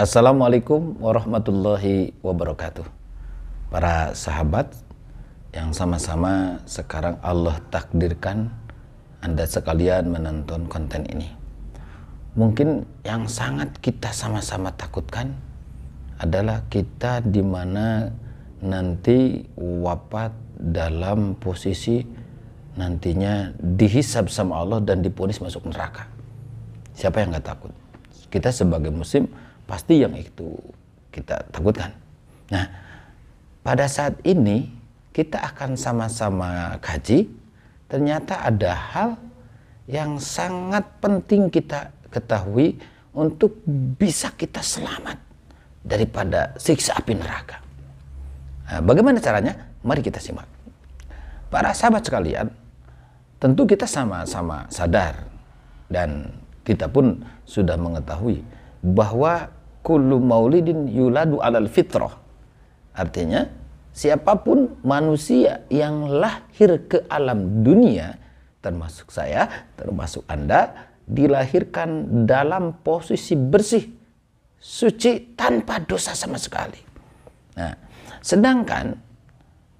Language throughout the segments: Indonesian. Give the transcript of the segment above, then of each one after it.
Assalamualaikum warahmatullahi wabarakatuh. Para sahabat yang sama-sama sekarang Allah takdirkan Anda sekalian menonton konten ini. Mungkin yang sangat kita sama-sama takutkan adalah kita di mana nanti wafat dalam posisi nantinya dihisab sama Allah dan diponis masuk neraka. Siapa yang nggak takut? Kita sebagai muslim pasti yang itu kita takutkan. Nah, pada saat ini kita akan sama-sama kaji ternyata ada hal yang sangat penting kita ketahui untuk bisa kita selamat daripada siksa api neraka. Nah, bagaimana caranya? Mari kita simak. Para sahabat sekalian, tentu kita sama-sama sadar dan kita pun sudah mengetahui bahwa kullu maulidin yuladu alal fitrah. Artinya, siapapun manusia yang lahir ke alam dunia, termasuk saya, termasuk Anda, dilahirkan dalam posisi bersih, suci, tanpa dosa sama sekali. Nah, sedangkan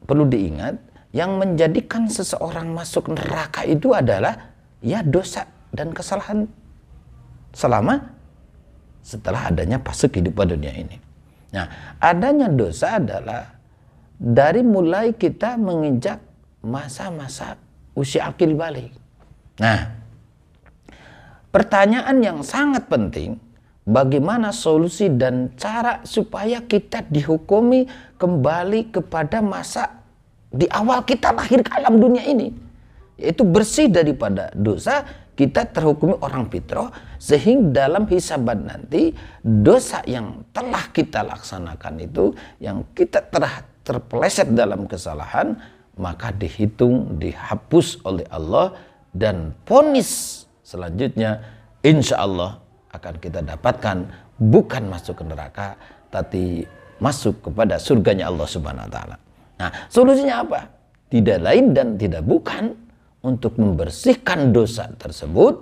perlu diingat, yang menjadikan seseorang masuk neraka itu adalah ya dosa dan kesalahan selama setelah adanya fase kehidupan dunia ini. Nah, adanya dosa adalah dari mulai kita menginjak masa-masa usia akil balik. Nah, pertanyaan yang sangat penting, bagaimana solusi dan cara supaya kita dihukumi kembali kepada masa di awal kita lahir ke alam dunia ini, yaitu bersih daripada dosa kita terhukumi orang fitrah sehingga dalam hisaban nanti dosa yang telah kita laksanakan itu yang kita telah terpeleset dalam kesalahan maka dihitung dihapus oleh Allah dan ponis selanjutnya insya Allah akan kita dapatkan bukan masuk ke neraka tapi masuk kepada surganya Allah Subhanahu wa taala. Nah, solusinya apa? Tidak lain dan tidak bukan untuk membersihkan dosa tersebut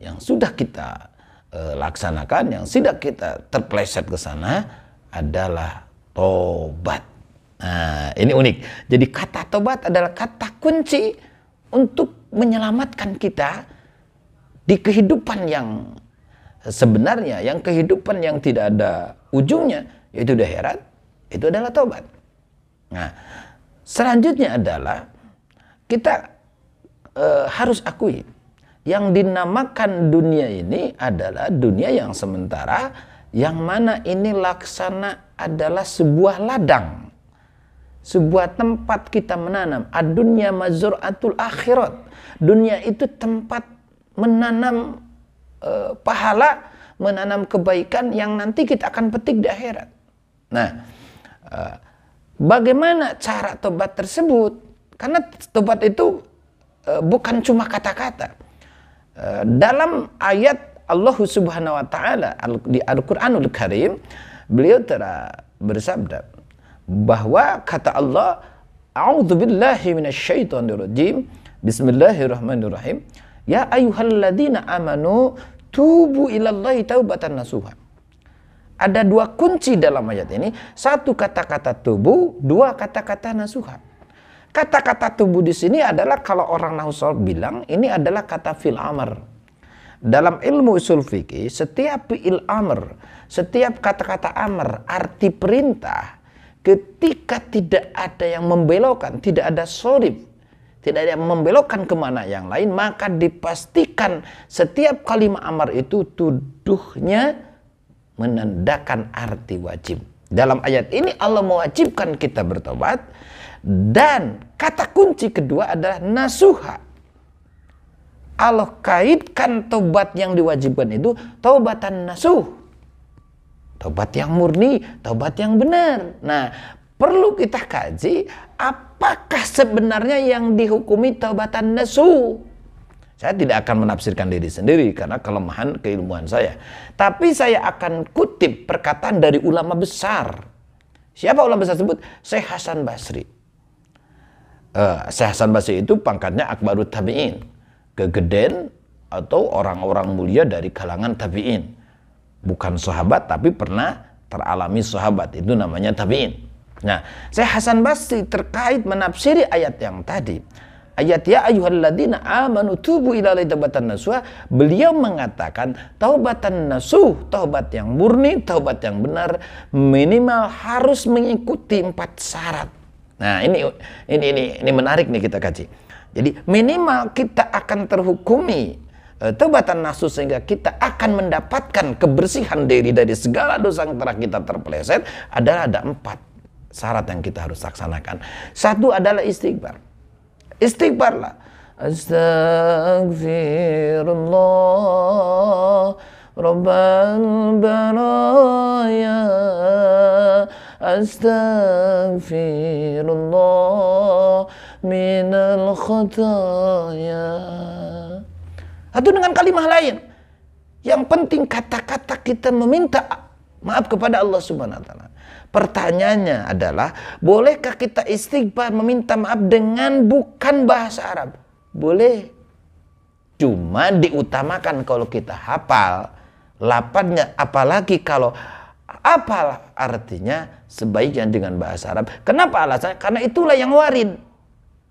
yang sudah kita uh, laksanakan, yang sudah kita terpleset ke sana adalah tobat. Nah, ini unik. Jadi kata tobat adalah kata kunci untuk menyelamatkan kita di kehidupan yang sebenarnya, yang kehidupan yang tidak ada ujungnya, yaitu di akhirat, itu adalah tobat. Nah, selanjutnya adalah kita Eh, harus akui yang dinamakan dunia ini adalah dunia yang sementara yang mana ini laksana adalah sebuah ladang sebuah tempat kita menanam adunya mazuratul akhirat dunia itu tempat menanam e, pahala menanam kebaikan yang nanti kita akan petik di akhirat nah e, bagaimana cara tobat tersebut karena tobat itu Eh, bukan cuma kata-kata. Eh, dalam ayat Allah Subhanahu wa taala di Al-Qur'anul Karim, beliau telah bersabda bahwa kata Allah, "A'udzu billahi rajim. Bismillahirrahmanirrahim. Ya ayyuhalladzina amanu tubu ilallahi taubatan nasuha." Ada dua kunci dalam ayat ini, satu kata-kata tubuh, dua kata-kata nasuha Kata-kata tubuh di sini adalah kalau orang Nahusol bilang ini adalah kata fil amr. Dalam ilmu usul fikih, setiap fil amr, setiap kata-kata amr, arti perintah, ketika tidak ada yang membelokkan, tidak ada sorib, tidak ada yang membelokkan kemana yang lain, maka dipastikan setiap kalimat amar itu tuduhnya menandakan arti wajib. Dalam ayat ini Allah mewajibkan kita bertobat dan kata kunci kedua adalah nasuha. Allah kaitkan tobat yang diwajibkan itu tobatan nasuh. Tobat yang murni, tobat yang benar. Nah, perlu kita kaji apakah sebenarnya yang dihukumi tobatan nasuh. Saya tidak akan menafsirkan diri sendiri karena kelemahan keilmuan saya. Tapi saya akan kutip perkataan dari ulama besar. Siapa ulama besar tersebut? Syekh Hasan Basri. Uh, Syekh Hasan Basri itu pangkatnya Akbarut Tabi'in. Kegeden atau orang-orang mulia dari kalangan Tabi'in. Bukan sahabat tapi pernah teralami sahabat. Itu namanya Tabi'in. Nah, Syekh Hasan Basri terkait menafsiri ayat yang tadi ayat ya ladina amanu tubu ilalai taubatan nasuha beliau mengatakan taubatan nasuh taubat yang murni taubat yang benar minimal harus mengikuti empat syarat nah ini ini ini ini menarik nih kita kaji jadi minimal kita akan terhukumi e, taubatan nasu sehingga kita akan mendapatkan kebersihan diri dari segala dosa yang telah kita terpeleset adalah ada empat syarat yang kita harus laksanakan. Satu adalah istighfar. Istighfarlah. Astagfirullah Rabbal baraya Astagfirullah Minal khataya Atau dengan kalimat lain Yang penting kata-kata kita meminta maaf kepada Allah Subhanahu wa taala. Pertanyaannya adalah, bolehkah kita istighfar meminta maaf dengan bukan bahasa Arab? Boleh. Cuma diutamakan kalau kita hafal lapannya apalagi kalau apa artinya sebaiknya dengan bahasa Arab. Kenapa alasannya? Karena itulah yang warid.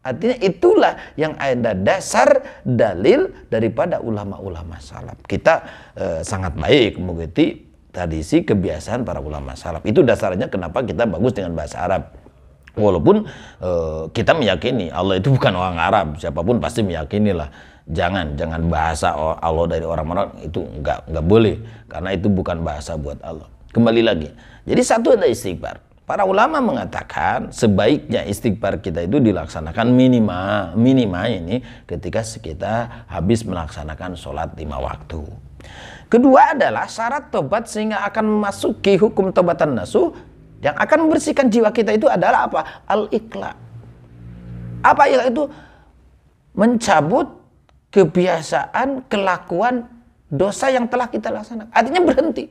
Artinya itulah yang ada dasar dalil daripada ulama-ulama salaf. Kita eh, sangat baik mengikuti tradisi kebiasaan para ulama salaf. Itu dasarnya kenapa kita bagus dengan bahasa Arab. Walaupun uh, kita meyakini Allah itu bukan orang Arab, siapapun pasti meyakini lah. Jangan, jangan bahasa Allah dari orang-orang itu enggak enggak boleh karena itu bukan bahasa buat Allah. Kembali lagi, jadi satu ada istighfar. Para ulama mengatakan sebaiknya istighfar kita itu dilaksanakan minimal minimal ini ketika kita habis melaksanakan sholat lima waktu. Kedua adalah syarat tobat sehingga akan memasuki hukum tobatan nasuh yang akan membersihkan jiwa kita itu adalah apa? al ikhlas Apa itu? Mencabut kebiasaan, kelakuan, dosa yang telah kita laksanakan. Artinya berhenti.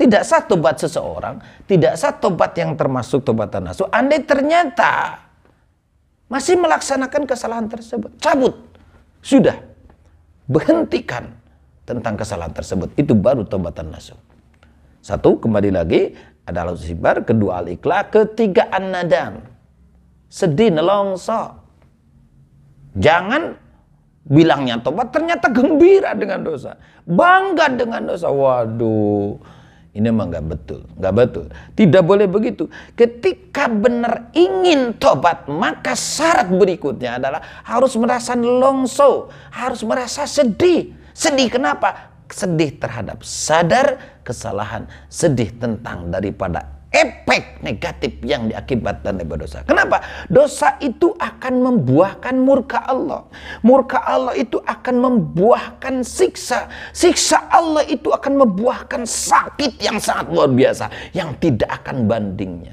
Tidak sah tobat seseorang, tidak sah tobat yang termasuk tobatan nasuh. Andai ternyata masih melaksanakan kesalahan tersebut, cabut. Sudah. Berhentikan tentang kesalahan tersebut. Itu baru tobatan nasuh. Satu, kembali lagi, ada al sibar, kedua al ikhlas ketiga an-nadam. Sedih, nelongso. Jangan bilangnya tobat, ternyata gembira dengan dosa. Bangga dengan dosa. Waduh, ini emang nggak betul, nggak betul. Tidak boleh begitu. Ketika benar ingin tobat, maka syarat berikutnya adalah harus merasa longso, harus merasa sedih, Sedih kenapa? Sedih terhadap sadar kesalahan, sedih tentang daripada efek negatif yang diakibatkan dari dosa. Kenapa? Dosa itu akan membuahkan murka Allah. Murka Allah itu akan membuahkan siksa. Siksa Allah itu akan membuahkan sakit yang sangat luar biasa yang tidak akan bandingnya.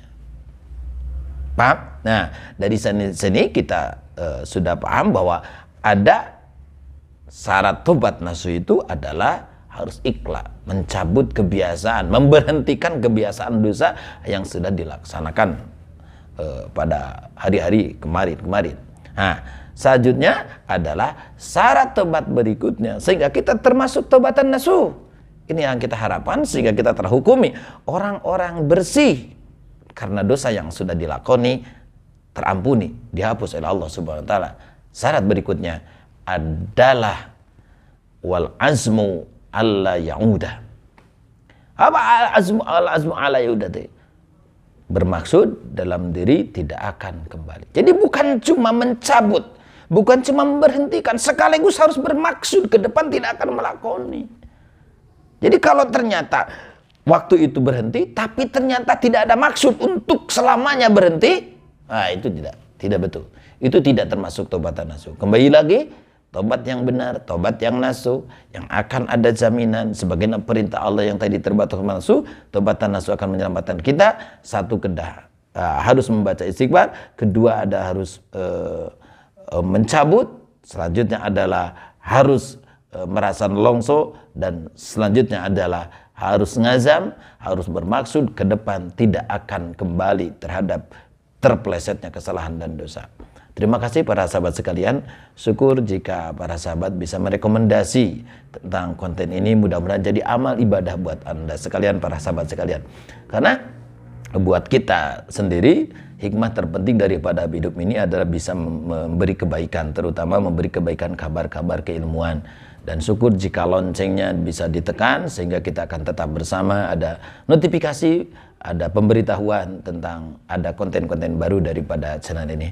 Paham? Nah, dari sini, sini kita uh, sudah paham bahwa ada syarat tobat nasu itu adalah harus ikhlas, mencabut kebiasaan, memberhentikan kebiasaan dosa yang sudah dilaksanakan eh, pada hari-hari kemarin-kemarin. Nah, selanjutnya adalah syarat tobat berikutnya sehingga kita termasuk tobatan nasu Ini yang kita harapkan sehingga kita terhukumi orang-orang bersih karena dosa yang sudah dilakoni terampuni, dihapus oleh Allah Subhanahu wa taala. Syarat berikutnya adalah wal azmu alla yauda. Apa al azmu al azmu alla yauda itu? Bermaksud dalam diri tidak akan kembali. Jadi bukan cuma mencabut, bukan cuma memberhentikan, sekaligus harus bermaksud ke depan tidak akan melakoni. Jadi kalau ternyata waktu itu berhenti, tapi ternyata tidak ada maksud untuk selamanya berhenti, nah itu tidak tidak betul. Itu tidak termasuk tobatan nasuh. Kembali lagi, tobat yang benar, tobat yang nasu, yang akan ada jaminan sebagaimana perintah Allah yang tadi terbatas nasu, tobatan nasu akan menyelamatkan kita. Satu kedah eh, harus membaca istighfar, kedua ada harus uh, uh, mencabut, selanjutnya adalah harus merasa longso dan selanjutnya adalah harus ngazam, harus bermaksud ke depan tidak akan kembali terhadap terplesetnya kesalahan dan dosa. Terima kasih para sahabat sekalian. Syukur jika para sahabat bisa merekomendasi tentang konten ini. Mudah-mudahan jadi amal ibadah buat Anda sekalian, para sahabat sekalian. Karena buat kita sendiri, hikmah terpenting daripada hidup ini adalah bisa memberi kebaikan, terutama memberi kebaikan kabar-kabar keilmuan dan syukur jika loncengnya bisa ditekan sehingga kita akan tetap bersama ada notifikasi ada pemberitahuan tentang ada konten-konten baru daripada channel ini